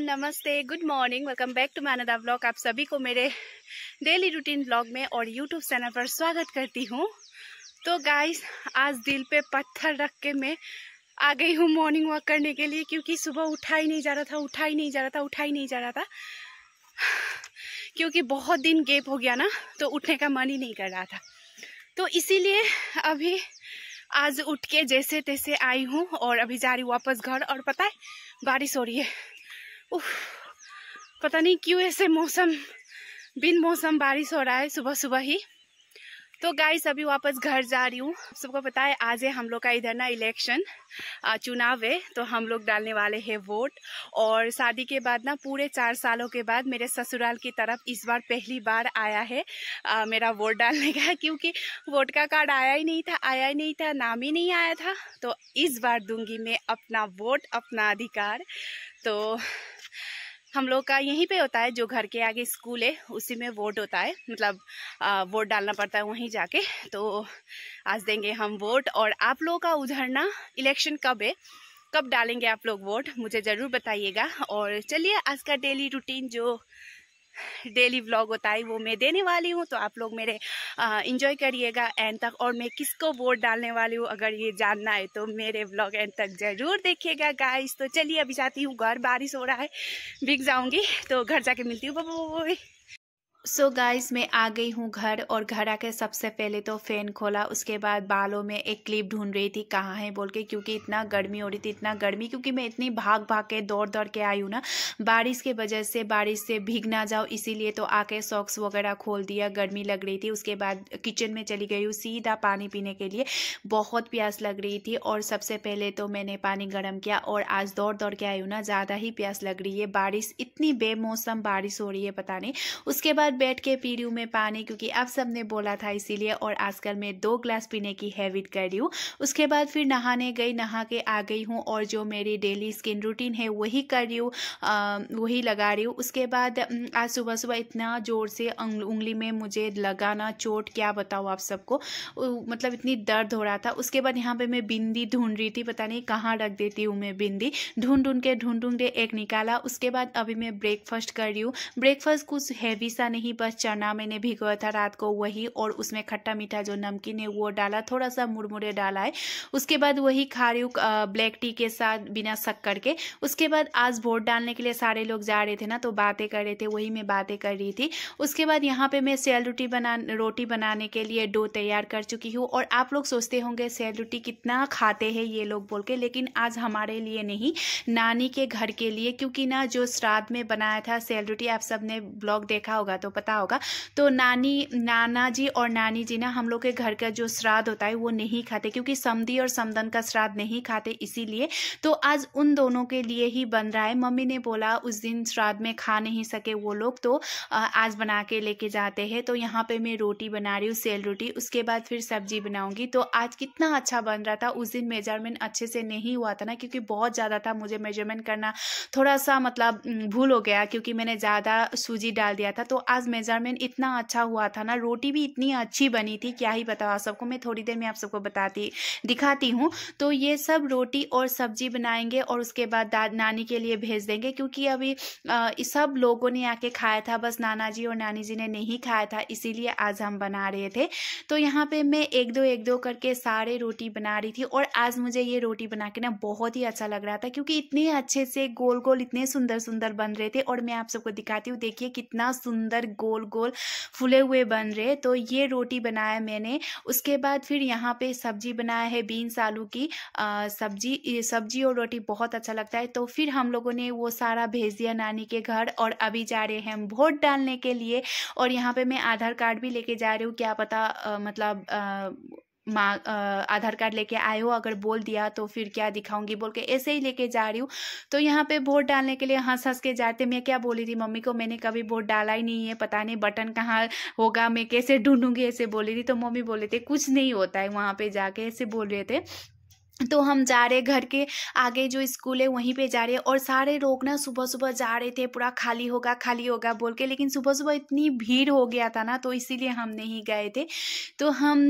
everyone namaste good morning welcome back to मैनदा blog आप सभी को मेरे डेली रूटीन ब्लॉग में और यूट्यूब चैनल पर स्वागत करती हूँ तो गाइस आज दिल पे पत्थर रख के मैं आ गई हूँ मॉर्निंग वॉक करने के लिए क्योंकि सुबह उठा ही नहीं जा रहा था उठा ही नहीं जा रहा था उठा ही नहीं जा रहा था क्योंकि बहुत दिन गेप हो गया ना तो उठने का मन ही नहीं कर रहा था तो इसीलिए अभी आज उठ के जैसे तैसे आई हूँ और अभी जा रही हूँ वापस घर और पता है बारिश हो रही है पता नहीं क्यों ऐसे मौसम बिन मौसम बारिश हो रहा है सुबह सुबह ही तो गाइस अभी वापस घर जा रही हूँ सबको पता है आज है हम लोग का इधर ना इलेक्शन चुनाव है तो हम लोग डालने वाले हैं वोट और शादी के बाद ना पूरे चार सालों के बाद मेरे ससुराल की तरफ इस बार पहली बार आया है आ, मेरा वोट डालने का क्योंकि वोट का कार्ड आया ही नहीं था आया ही नहीं था नाम ही नहीं आया था तो इस बार दूंगी मैं अपना वोट अपना अधिकार तो हम लोग का यहीं पे होता है जो घर के आगे स्कूल है उसी में वोट होता है मतलब वोट डालना पड़ता है वहीं जाके तो आज देंगे हम वोट और आप लोगों का उधरना इलेक्शन कब है कब डालेंगे आप लोग वोट मुझे ज़रूर बताइएगा और चलिए आज का डेली रूटीन जो डेली व्लॉग होता है वो मैं देने वाली हूँ तो आप लोग मेरे इंजॉय करिएगा एंड तक और मैं किसको वोट डालने वाली हूँ अगर ये जानना है तो मेरे ब्लॉग एंड तक ज़रूर देखिएगा गाइस तो चलिए अभी जाती हूँ घर बारिश हो रहा है बिक जाऊँगी तो घर जाके मिलती हूँ बाबा सो so गाइस मैं आ गई हूँ घर और घर आके सबसे पहले तो फ़ैन खोला उसके बाद बालों में एक क्लिप ढूंढ रही थी कहाँ है बोल के क्योंकि इतना गर्मी हो रही थी इतना गर्मी क्योंकि मैं इतनी भाग भाग के दौड़ दौड़ के आई हूँ ना बारिश के वजह से बारिश से भीग ना जाओ इसीलिए तो आके सॉक्स वगैरह खोल दिया गर्मी लग रही थी उसके बाद किचन में चली गई हूँ सीधा पानी पीने के लिए बहुत प्यास लग रही थी और सबसे पहले तो मैंने पानी गर्म किया और आज दौड़ दौड़ के आई हूँ ना ज़्यादा ही प्यास लग रही है बारिश इतनी बेमौसम बारिश हो रही है पता नहीं उसके बाद साथ बैठ के पी रही हूँ मैं पानी क्योंकि आप सब ने बोला था इसीलिए और आजकल मैं दो ग्लास पीने की हैबिट कर रही हूँ उसके बाद फिर नहाने गई नहा के आ गई हूँ और जो मेरी डेली स्किन रूटीन है वही कर रही हूँ वही लगा रही हूँ उसके बाद आज सुबह सुबह इतना ज़ोर से उंगली में मुझे लगाना चोट क्या बताओ आप सबको मतलब इतनी दर्द हो रहा था उसके बाद यहाँ पर मैं बिंदी ढूंढ रही थी पता नहीं कहाँ रख देती हूँ मैं बिंदी ढूंढ ढूंढ के ढूंढ ढूंढ एक निकाला उसके बाद अभी मैं ब्रेकफास्ट कर रही हूँ ब्रेकफास्ट कुछ हैवी सा नहीं ही बस चना मैंने भिगोया था रात को वही और उसमें खट्टा मीठा जो नमकीन है वो डाला थोड़ा सा मुरमुरे डाला है उसके बाद वही खा रही हूँ ब्लैक टी के साथ बिना शक्कर के उसके बाद आज वोट डालने के लिए सारे लोग जा रहे थे ना तो बातें कर रहे थे वही मैं बातें कर रही थी उसके बाद यहाँ पे मैं सेल रोटी बना रोटी बनाने के लिए डो तैयार कर चुकी हूँ और आप लोग सोचते होंगे सेल रोटी कितना खाते हैं ये लोग बोल के लेकिन आज हमारे लिए नहीं नानी के घर के लिए क्योंकि ना जो श्राद्ध में बनाया था सेल रोटी आप सब ने ब्लॉग देखा होगा तो पता होगा तो नानी नाना जी और नानी जी ना हम लोग के घर का जो श्राद्ध होता है वो नहीं खाते क्योंकि समदी और समदन का श्राद्ध नहीं खाते इसीलिए तो आज उन दोनों के लिए ही बन रहा है मम्मी ने बोला उस दिन श्राद्ध में खा नहीं सके वो लोग तो आज बना के लेके जाते हैं तो यहाँ पे मैं रोटी बना रही हूँ सेल रोटी उसके बाद फिर सब्जी बनाऊंगी तो आज कितना अच्छा बन रहा था उस दिन मेजरमेंट अच्छे से नहीं हुआ था ना क्योंकि बहुत ज़्यादा था मुझे मेजरमेंट करना थोड़ा सा मतलब भूल हो गया क्योंकि मैंने ज़्यादा सूजी डाल दिया था तो आज आज मेजरमेंट इतना अच्छा हुआ था ना रोटी भी इतनी अच्छी बनी थी क्या ही बताओ आप सबको मैं थोड़ी देर में आप सबको बताती दिखाती हूँ तो ये सब रोटी और सब्जी बनाएंगे और उसके बाद नानी के लिए भेज देंगे क्योंकि अभी आ, सब लोगों ने आके खाया था बस नाना जी और नानी जी ने नहीं खाया था इसीलिए आज हम बना रहे थे तो यहाँ पे मैं एक दो एक दो करके सारे रोटी बना रही थी और आज मुझे ये रोटी बना के ना बहुत ही अच्छा लग रहा था क्योंकि इतने अच्छे से गोल गोल इतने सुंदर सुंदर बन रहे थे और मैं आप सबको दिखाती हूँ देखिए कितना सुंदर गोल गोल फुले हुए बन रहे तो ये रोटी बनाया मैंने उसके बाद फिर यहाँ पे सब्जी बनाया है बीन्स आलू की सब्जी सब्जी और रोटी बहुत अच्छा लगता है तो फिर हम लोगों ने वो सारा भेज दिया नानी के घर और अभी जा रहे हैं हम वोट डालने के लिए और यहाँ पे मैं आधार कार्ड भी लेके जा रही हूँ क्या पता आ, मतलब आ, माँ आधार कार्ड लेके आए हो अगर बोल दिया तो फिर क्या दिखाऊंगी बोल के ऐसे ही लेके जा रही हूँ तो यहाँ पे वोट डालने के लिए हंस हंस के जाते मैं क्या बोली थी मम्मी को मैंने कभी वोट डाला ही नहीं है पता नहीं बटन कहाँ होगा मैं कैसे ढूंढूंगी ऐसे बोली थी तो मम्मी बोले थे कुछ नहीं होता है वहाँ पे जाके ऐसे बोल रहे थे तो हम जा रहे घर के आगे जो स्कूल है वहीं पे जा रहे हैं और सारे लोग ना सुबह सुबह जा रहे थे पूरा खाली होगा खाली होगा बोल के लेकिन सुबह सुबह इतनी भीड़ हो गया था ना तो इसीलिए हम नहीं गए थे तो हम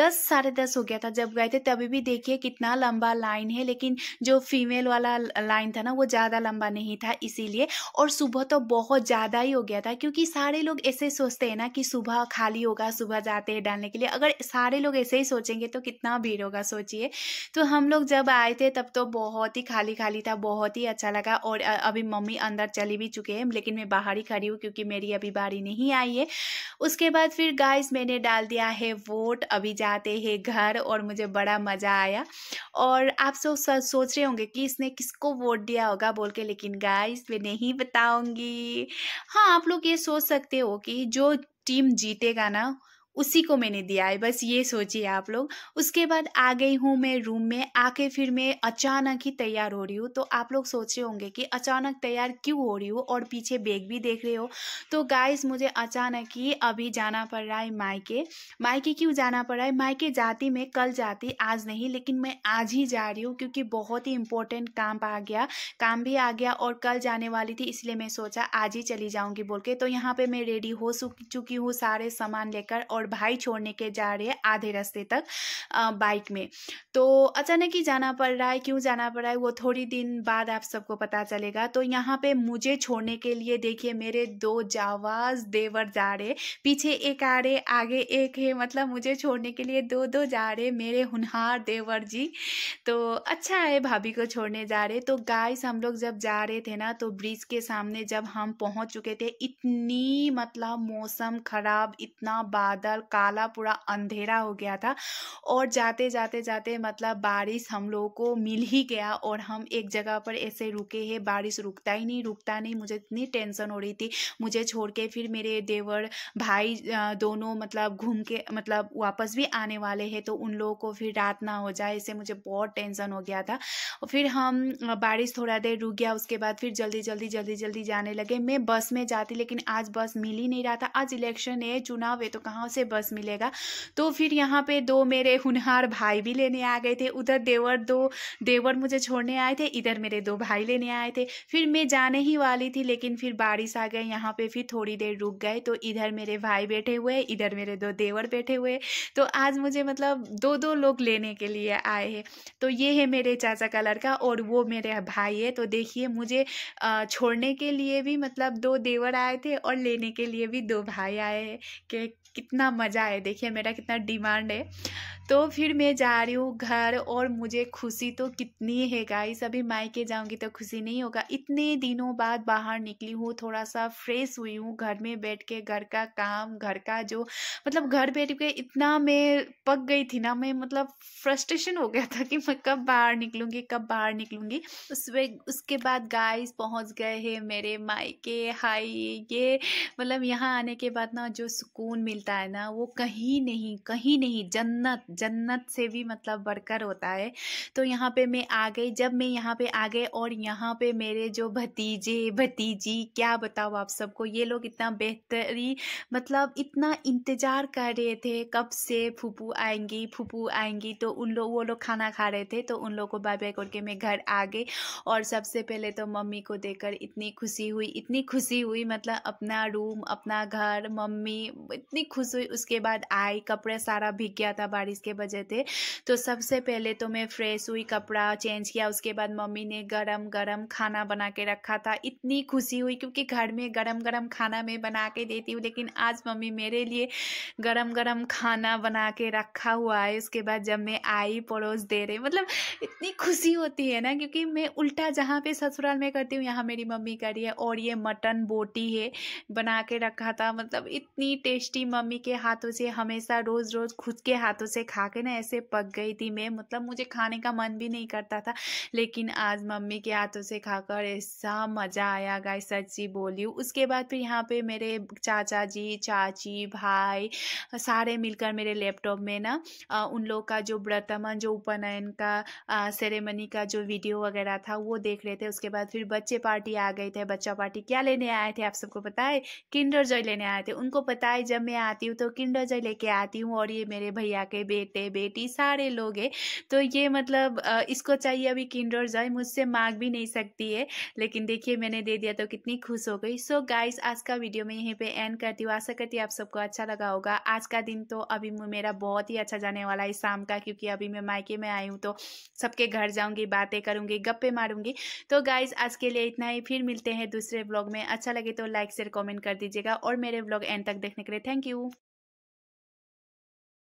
दस साढ़े दस हो गया था जब गए थे तभी भी देखिए कितना लंबा लाइन है लेकिन जो फीमेल वाला लाइन था ना वो ज़्यादा लंबा नहीं था इसीलिए और सुबह तो बहुत ज़्यादा ही हो गया था क्योंकि सारे लोग ऐसे सोचते हैं ना कि सुबह खाली होगा सुबह जाते हैं डालने के लिए अगर सारे लोग ऐसे ही सोचेंगे तो कितना भीड़ होगा सोचिए तो हम लोग जब आए थे तब तो बहुत ही खाली खाली था बहुत ही अच्छा लगा और अभी मम्मी अंदर चली भी चुके हैं लेकिन मैं बाहर ही खड़ी हूँ क्योंकि मेरी अभी बारी नहीं आई है उसके बाद फिर गाइस मैंने डाल दिया है वोट अभी जाते हैं घर और मुझे बड़ा मज़ा आया और आप सो सोच रहे होंगे कि इसने किसको वोट दिया होगा बोल के लेकिन गाइस मैं नहीं बताऊंगी हाँ आप लोग ये सोच सकते हो कि जो टीम जीतेगा ना उसी को मैंने दिया है बस ये सोचिए आप लोग उसके बाद आ गई हूँ मैं रूम में आके फिर मैं अचानक ही तैयार हो रही हूँ तो आप लोग सोच रहे होंगे कि अचानक तैयार क्यों हो रही हो और पीछे बैग भी देख रहे हो तो गाइस मुझे अचानक ही अभी जाना पड़ रहा है मायके मायके क्यों जाना पड़ रहा है मायके जाती मैं कल जाती आज नहीं लेकिन मैं आज ही जा रही हूँ क्योंकि बहुत ही इंपॉर्टेंट काम आ गया काम भी आ गया और कल जाने वाली थी इसलिए मैं सोचा आज ही चली जाऊँगी बोल के तो यहाँ पर मैं रेडी हो चुकी हूँ सारे सामान लेकर और और भाई छोड़ने के जा रहे हैं आधे रास्ते तक बाइक में तो अचानक ही जाना पड़ रहा है क्यों जाना पड़ रहा है वो थोड़ी दिन बाद आप सबको पता चलेगा तो यहाँ पे मुझे छोड़ने के लिए देखिए मेरे दो जावाज देवर जा रहे पीछे एक आ रहे आगे एक है मतलब मुझे छोड़ने के लिए दो दो जा रहे मेरे हुनहार देवर जी तो अच्छा है भाभी को छोड़ने जा रहे तो गाइस हम लोग जब जा रहे थे ना तो ब्रिज के सामने जब हम पहुंच चुके थे इतनी मतलब मौसम खराब इतना बादल पूरा काला पूरा अंधेरा हो गया था और जाते जाते जाते मतलब बारिश हम लोगों को मिल ही गया और हम एक जगह पर ऐसे रुके हैं बारिश रुकता ही नहीं रुकता नहीं मुझे इतनी टेंशन हो रही थी मुझे छोड़ के फिर मेरे देवर भाई दोनों मतलब घूम के मतलब वापस भी आने वाले हैं तो उन लोगों को फिर रात ना हो जाए इससे मुझे बहुत टेंशन हो गया था फिर हम बारिश थोड़ा देर रुक गया उसके बाद फिर जल्दी जल्दी जल्दी जल्दी जाने लगे मैं बस में जाती लेकिन आज बस मिल ही नहीं रहा था आज इलेक्शन है चुनाव है तो कहाँ से से बस मिलेगा तो फिर यहाँ पे दो मेरे हुनहार भाई भी लेने आ गए थे उधर देवर दो देवर मुझे छोड़ने आए थे इधर मेरे दो भाई लेने आए थे फिर मैं जाने ही वाली थी लेकिन फिर बारिश आ गई यहाँ पे फिर थोड़ी देर रुक गए तो इधर मेरे भाई बैठे हुए इधर मेरे दो देवर बैठे हुए तो आज मुझे मतलब दो दो लोग लेने के लिए आए हैं तो ये है मेरे चाचा का लड़का और वो मेरे भाई है तो देखिए मुझे छोड़ने के लिए भी मतलब दो देवर आए थे और लेने के लिए भी दो भाई आए हैं कि कितना मज़ा है देखिए मेरा कितना डिमांड है तो फिर मैं जा रही हूँ घर और मुझे खुशी तो कितनी है गाइस अभी मायके जाऊँगी तो खुशी नहीं होगा इतने दिनों बाद बाहर निकली हूँ थोड़ा सा फ्रेश हुई हूँ घर में बैठ के घर का काम घर का जो मतलब घर बैठ के इतना मैं पक गई थी ना मैं मतलब फ्रस्ट्रेशन हो गया था कि मैं कब बाहर निकलूँगी कब बाहर निकलूँगी उस उसके बाद गाइस पहुँच गए हैं मेरे मायके हाई ये मतलब यहाँ आने के बाद ना जो सुकून मिलता है ना ना वो कहीं नहीं कहीं नहीं जन्नत जन्नत से भी मतलब बढ़कर होता है तो यहाँ पे मैं आ गई जब मैं यहाँ पे आ गए और यहाँ पे मेरे जो भतीजे भतीजी क्या बताओ आप सबको ये लोग इतना बेहतरी मतलब इतना इंतज़ार कर रहे थे कब से फूपू आएंगी फूपू आएंगी तो उन लोग वो लोग खाना खा रहे थे तो उन लोग को बाय बाय करके मैं घर आ गई और सबसे पहले तो मम्मी को देखकर इतनी खुशी हुई इतनी खुशी हुई मतलब अपना रूम अपना घर मम्मी इतनी खुश हुई हुई उसके बाद आई कपड़े सारा भीग गया था बारिश के वजह से तो सबसे पहले तो मैं फ्रेश हुई कपड़ा चेंज किया उसके बाद मम्मी ने गरम गरम खाना बना के रखा था इतनी खुशी हुई क्योंकि घर में गरम गरम खाना मैं बना के देती हूँ लेकिन आज मम्मी मेरे लिए गरम गरम खाना बना के रखा हुआ है उसके बाद जब मैं आई पड़ोस दे रहे मतलब इतनी खुशी होती है ना क्योंकि मैं उल्टा जहाँ पे ससुराल में करती हूँ यहाँ मेरी मम्मी कर रही है और ये मटन बोटी है बना के रखा था मतलब इतनी टेस्टी मम्मी के हाथों से हमेशा रोज़ रोज़ खुद के हाथों से खा के ना ऐसे पक गई थी मैं मतलब मुझे खाने का मन भी नहीं करता था लेकिन आज मम्मी के हाथों से खाकर ऐसा मज़ा आया गाय सच्ची बोली उसके बाद फिर यहाँ पे मेरे चाचा जी चाची भाई सारे मिलकर मेरे लैपटॉप में ना उन लोग का जो व्रतमन जो उपनयन का सेरेमनी का जो वीडियो वगैरह था वो देख रहे थे उसके बाद फिर बच्चे पार्टी आ गए थे बच्चा पार्टी क्या लेने आए थे आप सबको पता है किंडर जॉय लेने आए थे उनको पता है जब मैं आती हूँ तो तो किंडर लेके आती हूँ और ये मेरे भैया के बेटे बेटी सारे लोग हैं तो ये मतलब इसको चाहिए अभी किंडर जॉय मुझसे मांग भी नहीं सकती है लेकिन देखिए मैंने दे दिया तो कितनी खुश हो गई सो गाइस आज का वीडियो मैं यहीं पे एंड करती हूँ आशा करती आप सबको अच्छा लगा होगा आज का दिन तो अभी मेरा बहुत ही अच्छा जाने वाला है शाम का क्योंकि अभी मैं मायके में आई हूँ तो सबके घर जाऊँगी बातें करूँगी गप्पे मारूंगी तो गाइज आज के लिए इतना ही फिर मिलते हैं दूसरे ब्लॉग में अच्छा लगे तो लाइक शेयर कॉमेंट कर दीजिएगा और मेरे ब्लॉग एंड तक देखने के लिए थैंक यू